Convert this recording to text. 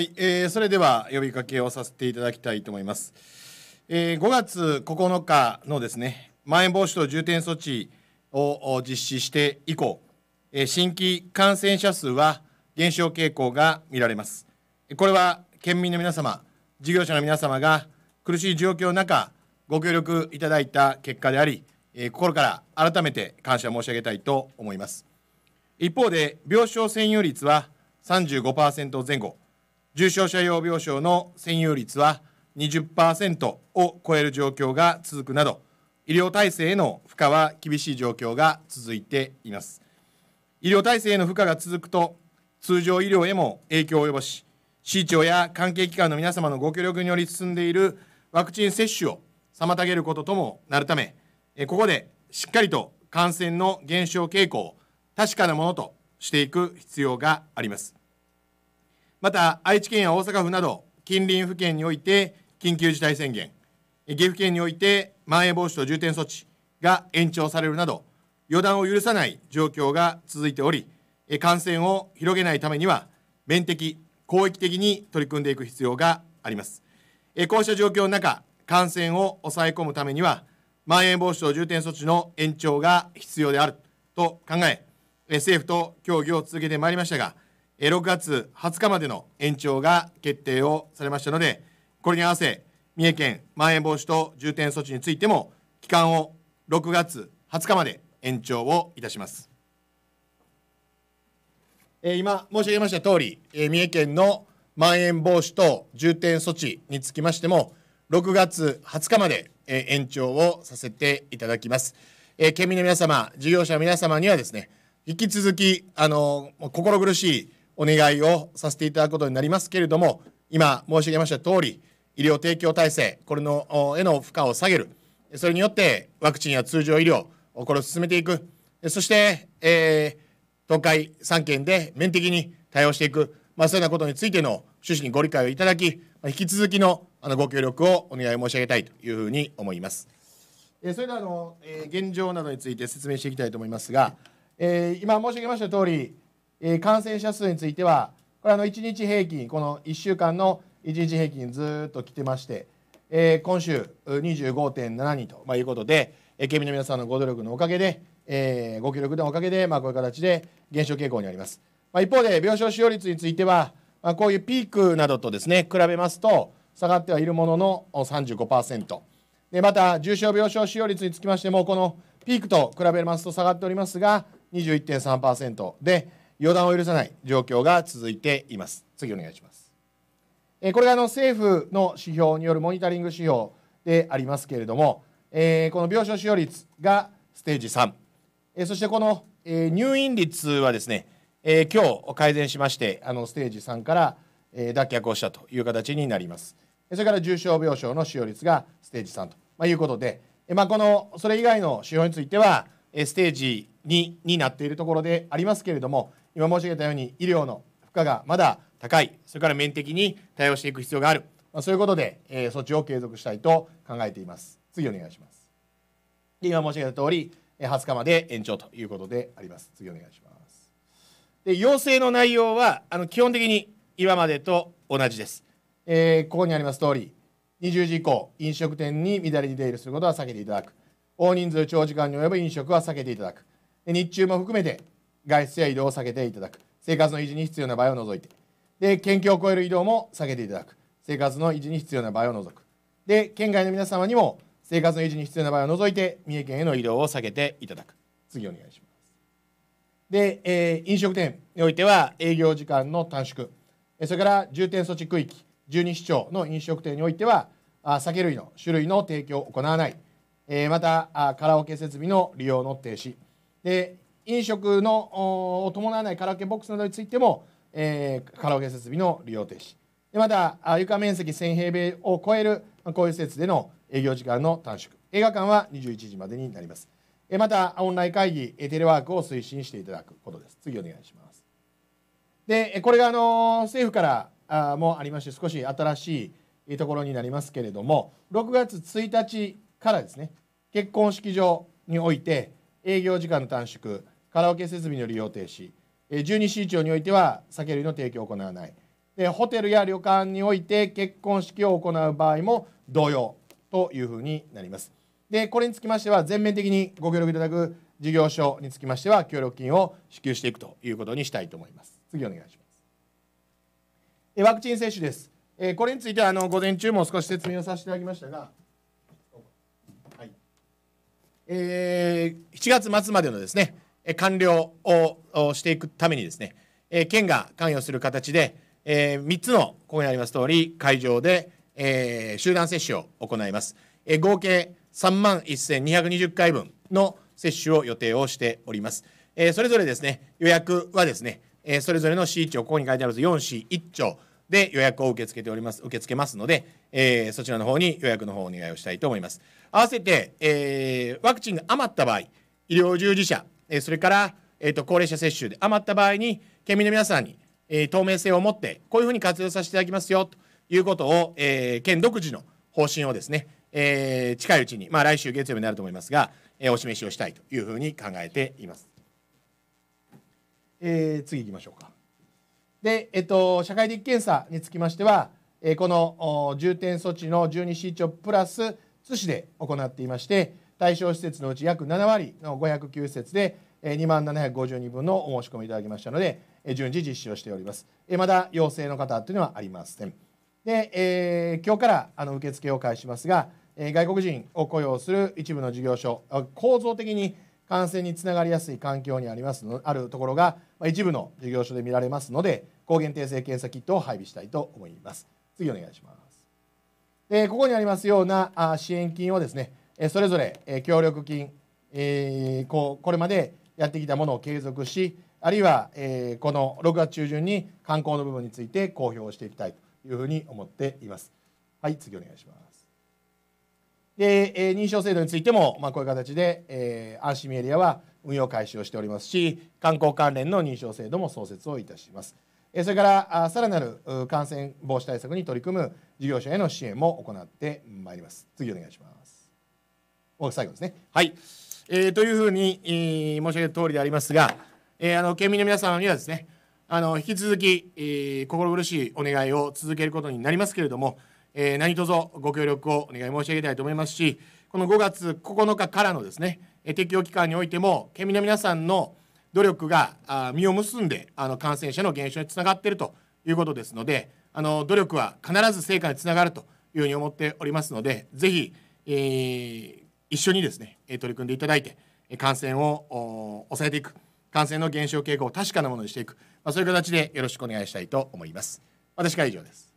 はい、えー、それでは呼びかけをさせていただきたいと思います。えー、5月9日のですね、まん延防止等重点措置を実施して以降、えー、新規感染者数は減少傾向が見られます。これは県民の皆様、事業者の皆様が苦しい状況の中、ご協力いただいた結果であり、えー、心から改めて感謝申し上げたいと思います。一方で、病床占有率は35%前後。重症者用病床の占有率は20%を超える状況が続くなど医療体制への負荷は厳しい状況が続いています医療体制への負荷が続くと通常医療へも影響を及ぼし市長や関係機関の皆様のご協力により進んでいるワクチン接種を妨げることともなるためここでしっかりと感染の減少傾向を確かなものとしていく必要がありますまた愛知県や大阪府など近隣府県において緊急事態宣言岐阜県においてまん延防止等重点措置が延長されるなど予断を許さない状況が続いており感染を広げないためには面的広域的に取り組んでいく必要がありますこうした状況の中感染を抑え込むためにはまん延防止等重点措置の延長が必要であると考え政府と協議を続けてまいりましたが6月20日までの延長が決定をされましたので、これに合わせ、三重県まん延防止等重点措置についても、期間を6月20日まで延長をいたします。え今申し上げました通り、え三重県のまん延防止等重点措置につきましても、6月20日まで、え延長をさせていただきます。え県民の皆様、事業者の皆様にはですね、引き続き、あの心苦しいお願いをさせていただくことになりますけれども、今申し上げました通り、医療提供体制、これのへの負荷を下げる、それによってワクチンや通常医療、これを進めていく、そして、えー、東海3県で面的に対応していく、まあ、そういうようなことについての趣旨にご理解をいただき、引き続きのあのご協力をお願い申し上げたいというふうに思います。えー、それではあの、えー、現状などについて説明していきたいと思いますが、えー、今申し上げました通り、え感染者数については、これあの1日平均、この1週間の1日平均ずっと来てまして、え今週25.7人と、まいうことで、え県民の皆さんのご努力のおかげで、えご協力のおかげで、まこういう形で減少傾向にあります。ま一方で、病床使用率については、まこういうピークなどとですね、比べますと、下がってはいるものの35%。で、また、重症病床使用率につきましても、このピークと比べますと下がっておりますが、21.3%で、予断を許さない状況が続いています。次お願いします。えこれがあの政府の指標によるモニタリング指標でありますけれども、えこの病床使用率がステージ3、えそしてこの、え入院率はですね、え今日改善しましてあのステージ3から、え脱却をしたという形になります。それから重症病床の使用率がステージ3と、まいうことで、えまあ、このそれ以外の指標については、えステージ2になっているところでありますけれども、今申し上げたように医療の負荷がまだ高いそれから面的に対応していく必要がある、まあ、そういうことで、えー、措置を継続したいと考えています次お願いしますで今申し上げた通り20日まで延長ということであります次お願いしますで要請の内容はあの基本的に今までと同じです、えー、ここにあります通り20時以降飲食店に乱れに出入りすることは避けていただく大人数長時間に及ぶ飲食は避けていただく日中も含めて外出や移動を避けていただく生活の維持に必要な場合を除いてで県境を越える移動も避けていただく生活の維持に必要な場合を除くで県外の皆様にも生活の維持に必要な場合を除いて三重県への移動を避けていただく次お願いしますで、えー、飲食店においては営業時間の短縮それから重点措置区域12市町の飲食店においては酒類の種類の提供を行わないまたカラオケ設備の利用の停止で飲食のを伴わないカラオケボックスなどについても、えー、カラオケ設備の利用停止でまた床面積1000平米を超えるこういう施設での営業時間の短縮映画館は21時までになりますまたオンライン会議テレワークを推進していただくことです次お願いしますでこれがあの政府からもありまして少し新しいところになりますけれども6月1日からですね結婚式場において営業時間の短縮カラオケ設備の利用停止12市町においては酒類の提供を行わないでホテルや旅館において結婚式を行う場合も同様というふうになりますでこれにつきましては全面的にご協力いただく事業所につきましては協力金を支給していくということにしたいと思います次お願いしますワクチン接種ですこれについてはあの午前中も少し説明をさせていただきましたがえー、7月末までのですね、完了をしていくためにですね、えー、県が関与する形で、えー、3つの、ここにあります通り、会場で、えー、集団接種を行います。えー、合計3万1220回分の接種を予定をしております。えー、それぞれですね、予約はですね、えー、それぞれの市一ここに書いてあります4市1丁、で予約を受け付けております、受け付けますので、えー、そちらの方に予約の方をお願いをしたいと思います。合わせて、えー、ワクチンが余った場合、医療従事者、えー、それから、えーと、高齢者接種で余った場合に、県民の皆さんに、えー、透明性を持って、こういうふうに活用させていただきますよということを、えー、県独自の方針をですね、えー、近いうちに、まあ、来週月曜日になると思いますが、えー、お示しをしたいというふうに考えています。えー、次行きましょうか。で、えっと、社会的検査につきましては、えこの重点措置の 12C 庁プラス津市で行っていまして対象施設のうち約7割の509施設で2万750人分のお申し込みいただきましたので順次実施をしておりますまだ陽性の方というのはありませんで、えー、今日からあの受付を開始しますが外国人を雇用する一部の事業所構造的に感染につながりやすい環境にありますのあるところが一部の事業所で見られますので抗原定性検査キットを配備したいと思います次お願いしますでここにありますような支援金をですねそれぞれ協力金これまでやってきたものを継続しあるいはこの6月中旬に観光の部分について公表していきたいというふうに思っていますはい次お願いしますで、えー、認証制度についても、まあ、こういう形で、えー、安心エリアは運用開始をしておりますし観光関連の認証制度も創設をいたします。それからさらなる感染防止対策に取り組む事業者への支援も行ってまいります。次お願いします。お最後ですね。はい、えー、というふうに、えー、申し上げた通りでありますが、えー、あの県民の皆様にはですねあの引き続き、えー、心苦しいお願いを続けることになりますけれども、えー、何卒ご協力をお願い申し上げたいと思いますし、この5月9日からのですね、適用期間においても、県民の皆さんの努力が実を結んで、あの感染者の減少につながっているということですので、あの努力は必ず成果につながるというふうに思っておりますので、ぜひ、えー、一緒にですね、取り組んでいただいて、感染を抑えていく、感染の減少傾向を確かなものにしていく、まあ、そういう形でよろしくお願いしたいと思います。私から以上です。